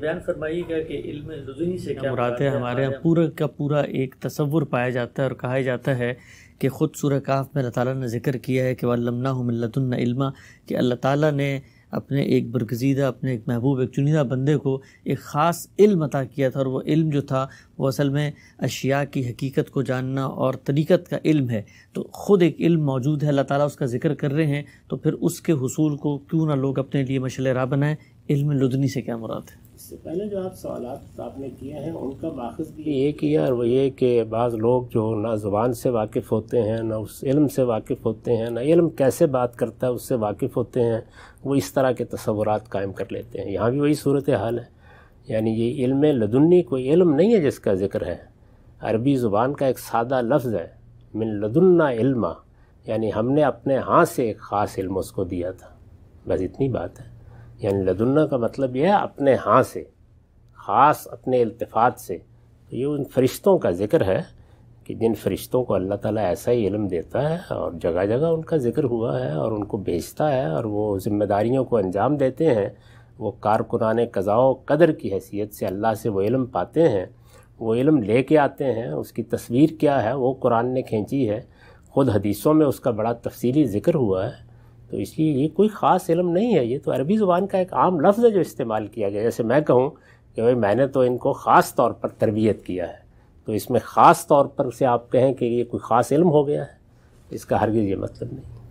बयान फरमाइएगा कि इल्म लजुनी से क्या मुराद है हमारे यहाँ पूरा का पूरा एक तस्वुर पाया जाता है और कहा जाता है कि ख़ुद सूरह काफ में अल्लाह ताला ने जिक्र किया है कि वल्लमना इल्मा कि अल्लाह ताला ने अपने एक बरगजीदा अपने एक महबूब एक चुनिंदा बंदे को एक ख़ास इल्म अता किया था और वह इल्म जो था वो असल में अशिया की हकीकत को जानना और तरीक़त का इल्म है तो ख़ुद एक इल्म मौजूद है अल्लाह ताला उसका ज़िक्र कर रहे हैं तो फिर उसके हसूल को क्यों ना लोग अपने लिए मशल राह बनाएँ इल्म लुदनी से क्या मुराद है इससे पहले जो आप सवाल आपने किए हैं उनका माखज भी ये किया और वो ये कि बाज़ लोग जो ना ज़ुबान से वाकिफ़ होते हैं ना उस इल्म से वाकिफ़ होते हैं ना इल्म कैसे बात करता है उससे वाकिफ़ होते हैं वो इस तरह के तस्वुरात कायम कर लेते हैं यहाँ भी वही सूरत हाल है यानी ये इल्म लदुन्नी कोई इल्म नहीं है जिसका ज़िक्र है अरबी ज़ुबान का एक सादा लफ्ज़ है मिन लदुन्ना इल्मा यानी हमने अपने हाथ से एक ख़ास इल्म उसको दिया था बस इतनी बात है यानी लदुन्ना का मतलब यह है अपने हाँ से ख़ास अपने अल्तफ़ात से तो ये उन फरिश्तों का ज़िक्र है कि जिन फरिश्तों को अल्लाह ताला ऐसा ही इलम देता है और जगह जगह उनका ज़िक्र हुआ है और उनको भेजता है और वो ज़िम्मेदारियों को अंजाम देते हैं वो कारकुनान कज़ाओ कदर की हैसियत से अल्लाह से वो इलम पाते हैं वो इलम ले के आते हैं उसकी तस्वीर क्या है वो कुरान ने खींची है ख़ुद हदीसों में उसका बड़ा तफसीली ज़िक्र हुआ है तो इसलिए ये कोई ख़ास इलम नहीं है ये तो अरबी ज़ुबान का एक आम लफ्ज़ है जो इस्तेमाल किया गया जैसे मैं कहूँ कि भाई मैंने तो इनको ख़ास तौर पर तरबियत किया है तो इसमें ख़ास तौर पर से आप कहें कि ये कोई ख़ास इलम हो गया है इसका हरगिज़ ये मतलब नहीं